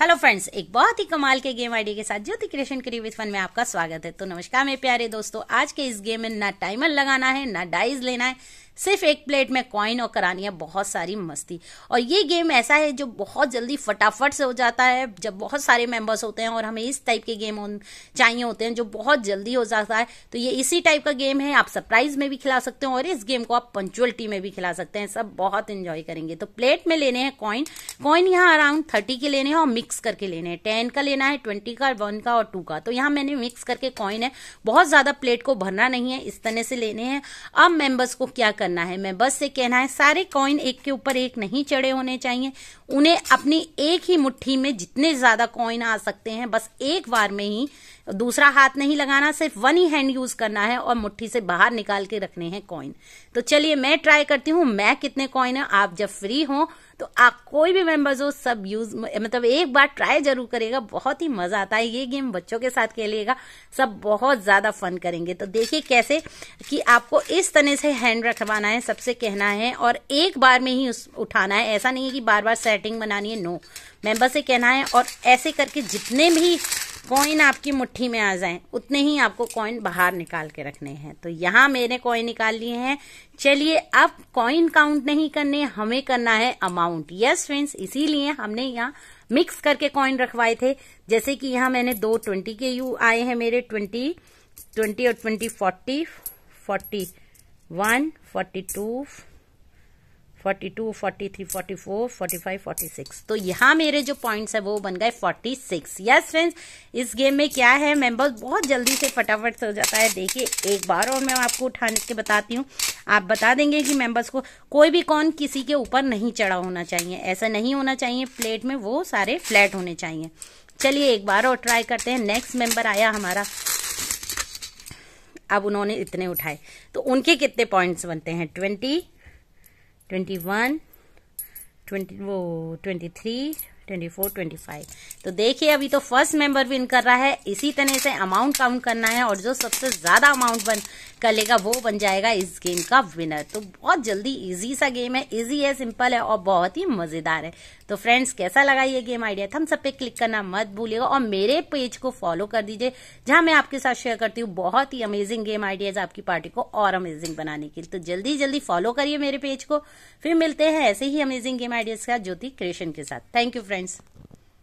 Hello friends एक बहुत ही कमाल के गेम आइडिया के साथ ज्योति क्रिएशन करी विथ फन में आपका स्वागत है तो नमस्कार मेरे प्यारे दोस्तों आज के इस गेम में ना टाइमर लगाना है ना डाइज लेना है सिर्फ एक प्लेट में कॉइन और करानी है बहुत सारी मस्ती और ये गेम ऐसा है जो बहुत जल्दी फटाफट से हो जाता है जब बहुत सारे मेंबर्स होते हैं और हमें इस टाइप के गेम चाहिए होते हैं जो बहुत जल्दी हो जाता है तो ये इसी टाइप का गेम है आप सरप्राइज में भी खिला सकते हैं और इस गेम को आप पंचुअलिटी में भी खिला सकते हैं सब बहुत इंजॉय करेंगे तो प्लेट में लेने हैं कॉइन कॉइन यहाँ अराउंड थर्टी के लेने हैं और मिक्स करके लेने हैं टेन का लेना है ट्वेंटी का वन का और टू का तो यहाँ मैंने मिक्स करके कॉइन है बहुत ज्यादा प्लेट को भरना नहीं है इस तरह से लेने हैं अब मेंबर्स को क्या कर करना है मैं बस से कहना है सारे कॉइन एक के ऊपर एक नहीं चढ़े होने चाहिए उन्हें अपनी एक ही मुट्ठी में जितने ज्यादा कॉइन आ सकते हैं बस एक बार में ही दूसरा हाथ नहीं लगाना सिर्फ वन ही हैंड यूज करना है और मुट्ठी से बाहर निकाल के रखने हैं कॉइन तो चलिए मैं ट्राई करती हूँ मैं कितने कॉइन है आप जब फ्री हो तो आप कोई भी मेंबर्स हो सब यूज मतलब एक बार ट्राई जरूर करेगा बहुत ही मजा आता है ये गेम बच्चों के साथ खेलिएगा सब बहुत ज्यादा फन करेंगे तो देखिए कैसे कि आपको इस तरह से हैंड रखवा आना है सबसे कहना है और एक बार में ही उस उठाना है ऐसा नहीं है कि बार बार सेटिंग बनानी है नो मेंबर से कहना है और ऐसे करके जितने भी कॉइन आपकी मुट्ठी में आ जाए उतने ही आपको कॉइन बाहर निकाल के रखने हैं तो यहाँ मैंने कॉइन निकाल लिए हैं चलिए अब कॉइन काउंट नहीं करने हमें करना है अमाउंट यस फ्रेंड्स इसीलिए हमने यहाँ मिक्स करके कॉइन रखवाए थे जैसे कि यहाँ मैंने दो ट्वेंटी के यू आए हैं मेरे ट्वेंटी ट्वेंटी और twenty forty forty one forty two forty two forty three forty four forty five forty six तो यहाँ मेरे जो पॉइंट्स है वो बन गए फोर्टी सिक्स यस फ्रेंड्स इस गेम में क्या है मेंबर्स बहुत जल्दी से फटाफट हो जाता है देखिए एक बार और मैं आपको उठाने के बताती हूँ आप बता देंगे कि मेंबर्स को कोई भी कौन किसी के ऊपर नहीं चढ़ा होना चाहिए ऐसा नहीं होना चाहिए प्लेट में वो सारे फ्लैट होने चाहिए चलिए एक बार और ट्राई करते हैं नेक्स्ट मेंबर आया हमारा अब उन्होंने इतने उठाए तो उनके कितने पॉइंट्स बनते हैं ट्वेंटी ट्वेंटी वन ट्वेंटी वो twenty three twenty four twenty five तो देखिए अभी तो फर्स्ट मेंबर विन कर रहा है इसी तरह से अमाउंट काउंट करना है और जो सबसे ज़्यादा अमाउंट बन कर लेगा वो बन जाएगा इस गेम का विनर तो बहुत जल्दी इजी सा गेम है इजी है सिंपल है और बहुत ही मज़ेदार है तो फ्रेंड्स कैसा लगा ये गेम आइडिया हम सब पे क्लिक करना मत भूलिएगा और मेरे पेज को फॉलो कर दीजिए जहां मैं आपके साथ शेयर करती हूँ बहुत ही अमेजिंग गेम आइडियाज आपकी पार्टी को और अमेजिंग बनाने के लिए तो जल्दी जल्दी फॉलो करिए मेरे पेज को फिर मिलते हैं ऐसे ही अमेजिंग गेम आइडियाज का ज्योति क्रिएशन के साथ थैंक यू फ्रेंड friends.